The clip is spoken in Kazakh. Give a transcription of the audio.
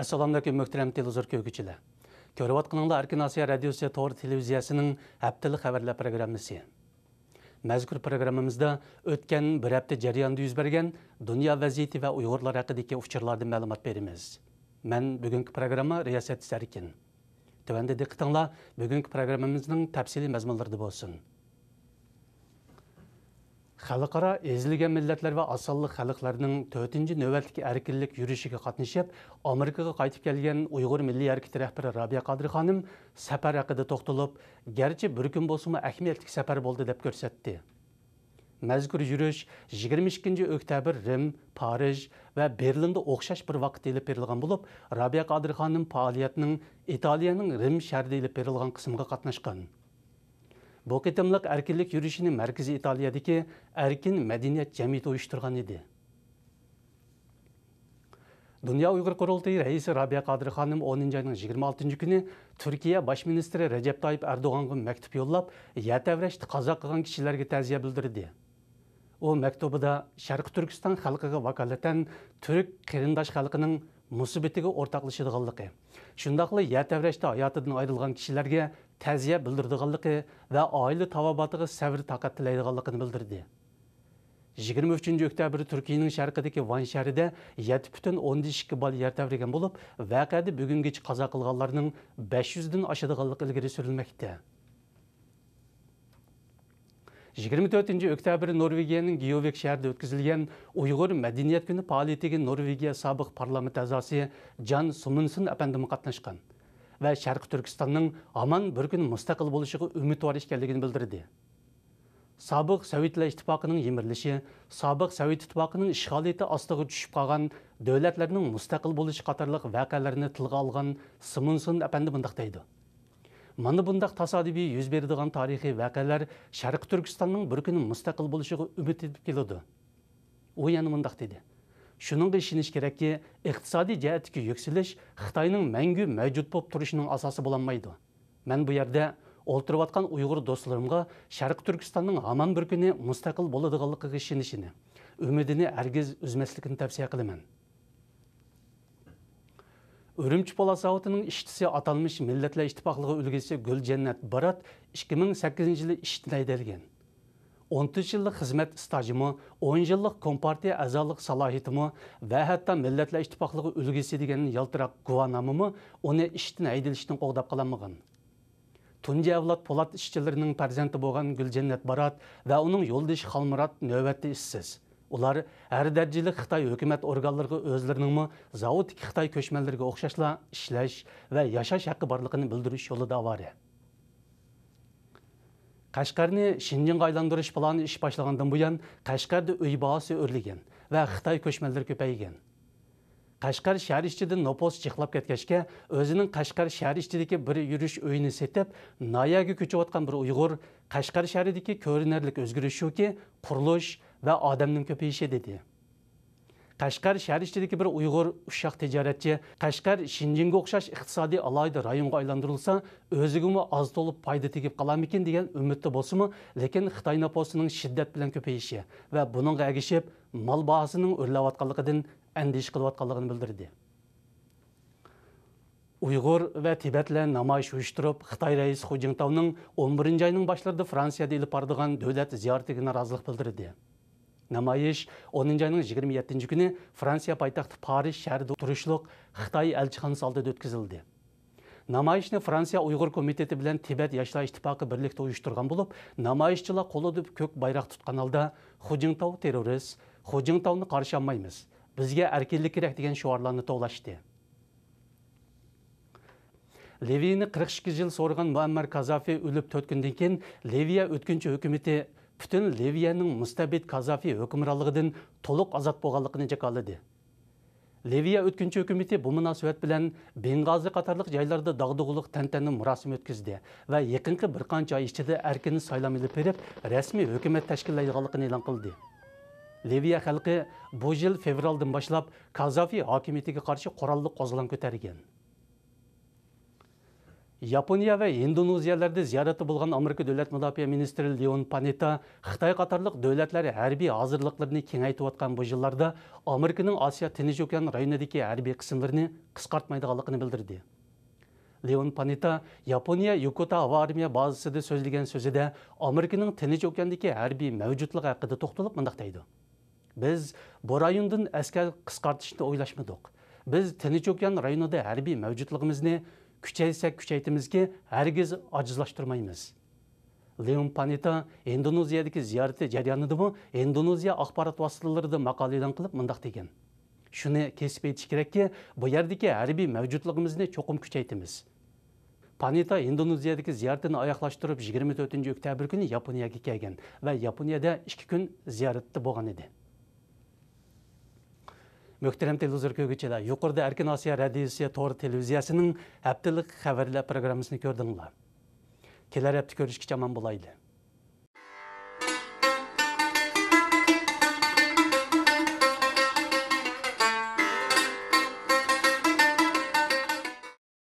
Ассаламлекум мөхтәрәм телевизор көкүчеләр. Көрүп атканыңда Аркин Асия радиосы Тор телевизиясының аптылы хабарлар программасы. Мәзкур программамызда өткән бер апта җарыянда жүз берген дөнья вазиети ва уйгырлар хакыдагы учырларны мәгълүмат беребез. Мен бүгенге программа Риясәт Сәркин. Төвәндә диктаңла, бүгенге программамызның тәфсилий мәзмунлары булсын халықара езілген милләтләр ва асаллы халықларның 4-нче нәүәтлек эркинлек юрышыга катнашып, Америкага кайтып келгән уйгыр милли эркин рәхбәре Рабия Кадри ханым сафар хакында токтылып, бір күн көн булсымы әһмиятлек сафар булды дип күрсәтте. Мәзкур юрыш 22-нче октябрь Рим, Париж ва Берлиндә охшаш бір вакыт илеп берілген болып, Рабия Кадри ханым Италияның Рим шәһәрендә илеп берілген кысымга катнашкан бұл кетімлық әркелік үрішінің мәркізі Италияды ке әркен мәдениет жәмейті ойыштырған еді. Дүния ұйғыр құрылтығы рейсі Рабия Қадыры 10 жайның 26 күні Түркия баш министрі Рәжеп Тайып Әрдоғанғын мәктіп еллап, ет әврәшті қазақ қыған білдірді. О мәктіпі да Шарқы Түркістан қалқығы вакалеттен түрік керіндаш қалқының мұсы бетігі ортақлышыдығылдықы. Шындақылы ет әврәшті аятыдың айрылған кішілерге təziyə bildirdiğanlıqı və ailə tavabatıqı səvri taqat tiləydiğanlıqını bildirdi. 23 oktyabr Türkiye'nin şərqidəki Van şəhərində 7,12 bal yer təvrigən olub, vəqədi bugünkü qaza qılğanlarının 500-dən aşıdığanlıq ilgiri sürülməkdə. 24 oktyabr Norvegiyaning Gyovek shahrida o'tkazilgan Uyg'ur madaniyat kuni faoliyatiga Norvegiya sobiq parlament a'zosi Jan Sumunsin apandimi qatnashgan. ve Şarkı Түркістанның аман бір күн müstakil buluşuğu үміт var işgelliğini bildirdi. Сабық Сәуетлі Иттифақының емірліші, Сабық Сәует Иттифақының ішғалеті астығы түшіп қалған дөләтлерінің мұстақыл болыш қатарлық вәкәлеріні тылға алған Сымынсын әпәнді бұндақтайды. дейді. бұндақ тасадиби yüz бердіған тарихи вәкәлер Шәрік Түркістанның бір күні мұстақыл болышығы үміт етіп келеді. О, яны мұндақ дейді. Шуныңға ішініш керекке, иқтисади жәетікі үксіліш Қытайның мәңгі мәжуд болып тұрышының асасы боланмайды. Мән бұ ерде олтырып атқан ұйғыр достарымға Шарқ Түркістанның аман бір күні мұстақыл болыдығалыққа ішінішіні, үмідіні әргіз үзмәслікін тәпсия қылымен. Үрімчі пола зауытының іштісі аталмыш милетлі іштіпақлығы үлгесі Гүл Жәннәт Барат 2008 жылы іштінайдерген. 13 жылық қызмет стажымы, 10 жылық компартия azalık salahiyetimi ve hatta Milletler іштіпақлығы ülgesi degenin yaltırak guvanamımı оны işten aydilişten қоғдап қаламыған. Түнде Polat ішчілерінің perzenti болған Gülcennet барат ve onun yoldaşı Halmurat nöbette іссіз. Ular her derecelik Xitay hükümet organları özlerinin mi zavut Xitay köşmelerine oxşashla işleş ve яшаш hakkı barlığını bildiriş yolu Қашқарны шиннен қайландырыш планы іш башлагандан буян Қашқарды үй бағасы өрлеген вә Қытай көчмәнләре көпәйгән. Қашқар шәр нопос чыклап кәткәшке, өзінің Қашқар шәр ичидәге бір йөрүш өйіні сетеп, наяғы күчеп бір ұйғыр Қашқар шәһәрендәге көрінерлік өзгәреш шуки, құрлыш ва адамның деді. Қашқар шәһәр бір бер ұшақ ушак Қашқар Ташкар оқшаш охшаш алайды районға айландырылса, өзігімі аз толып пайда тегіп калам екен деген үмүттө болсуму, лекин Хытай напосунун шиддат менен көпөйүшү вә бұныңға әгішеп мал бағасының өрлөп атканлыгыдан әндеш кылып атканлыгын білдірді Uyghur ve Tibet'le namayış uyuşturup, Xitay reisi Hu Jintav'nın 11. ayının башларды Fransiyada ilip ardığan devlet ziyaretine razılık намайыш 10 айның 27 күні Франция байтақты Париж шәрді тұрышлық Қытай әлчіханысы алдыда өткізілді. Намайышны Франция Уйғыр комитеті білен Тибет яшла іштіпақы бірлікті ұйыштырған болып, намайышчыла қолы дөп көк байрақ тұтқан алда Хожингтау террорист, Хожингтауны қаршы алмаймыз. Бізге әркелік керек деген шуарланы толашты. Левияны 42 жыл сорған Муаммар Казафи өліп төткінден кен Левия өткінші үкіметі бүтін Левияның мұстабет қазафи өкімралығыдың толық азат болғалықыны жекалыды. Левия өткінші өкіметі бұл мұнасуәт білән Бенғазы қатарлық жайларды дағдығылық тәнтәні мұрасым өткізді вә екінгі бір қанша ай ішчеді әркені сайлам еліп беріп, рәсмі өкімет айығалықын елан қылды. Левия халқы бұл жыл февралдың башлап Казафи хакиметіге қаршы қораллық қозылан көтерген. Япония ве Индонезияләрдә зияраты болған Америка дәүләт мөдафиә министры Леон Панета Қытай қатарлық дәүләтләре хәрби азырлыкларын киңәйтеп аткан бу елларда Американың Азия Тинеч океан районындагы хәрби кысымларын кыскартмайдыганлыгын белдерде. Леон Панета Япония Юкота ава армия базасында сөйләгән сүзедә Американың Тинеч океандагы хәрби мәвҗудлыгы хакында токталып мондак дейді. Без бу райондан әскәр кыскартышны ойлашмадык. Без Тинеч океан районында хәрби мәвҗудлыгыбызны күчәйсә күчәйтимизге һәргиз аҗызлаштырмайбыз. Леон Панета Индонезиядәге зияраты җарыяныдымы, Индонезия ахпарат васыталарында мақала элан кылып мындак деген. Шуны кесип әйтиш керекки, бу ярдагы хәрби мәвҗудлыгыбызны чоқым күчәйтимиз. Панета Индонезиядәге зияратын аяклаштырып 24 октябрь көне Япониягә килгән ва Япониядә 2 көн зиярәттә булган иде. Möhtərəm televizor kögüçələr, yuqorda Erkin Asiya Radiyosiya Tor televiziyasının həftəlik xəbərlər proqramını gördünüzlər. Kelər həftə görüşkəcə aman bulaydı.